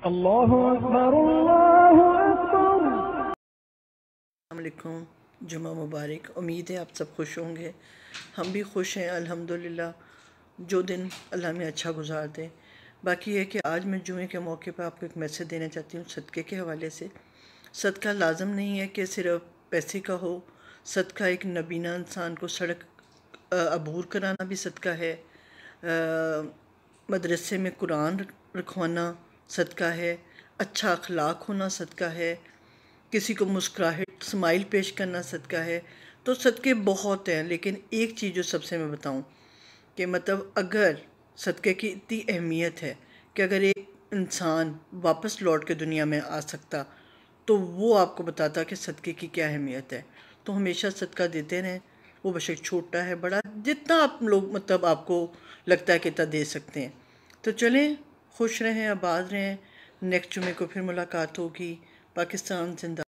जुमा मुबारक उम्मीद है आप सब खुश होंगे हम भी खुश हैं अल्हम्दुलिल्लाह जो दिन अल्लाह में अच्छा गुजार दे बाकी है कि आज मैं जुमे के मौके पर आपको एक मैसेज देना चाहती हूँ सदक़े के हवाले से सदका लाजम नहीं है कि सिर्फ पैसे का हो सदका एक नबीना इंसान को सड़क अबूर कराना भी सदका है मदरसे में कुरान रखवाना सदका है अच्छा अखलाक होना सदका है किसी को मुस्कुराहट स्माइल पेश करना सदका है तो सदके बहुत हैं लेकिन एक चीज़ जो सबसे मैं बताऊं कि मतलब अगर सदके की इतनी अहमियत है कि अगर एक इंसान वापस लौट के दुनिया में आ सकता तो वो आपको बताता कि सदके की क्या अहमियत है तो हमेशा सदका देते रहें वो बशक छोटा है बड़ा जितना आप लोग मतलब आपको लगता है कि इतना दे सकते हैं तो चलें खुश रहें आबाद रहें नेक्स्ट जुमे को फिर मुलाकात होगी पाकिस्तान जिंदा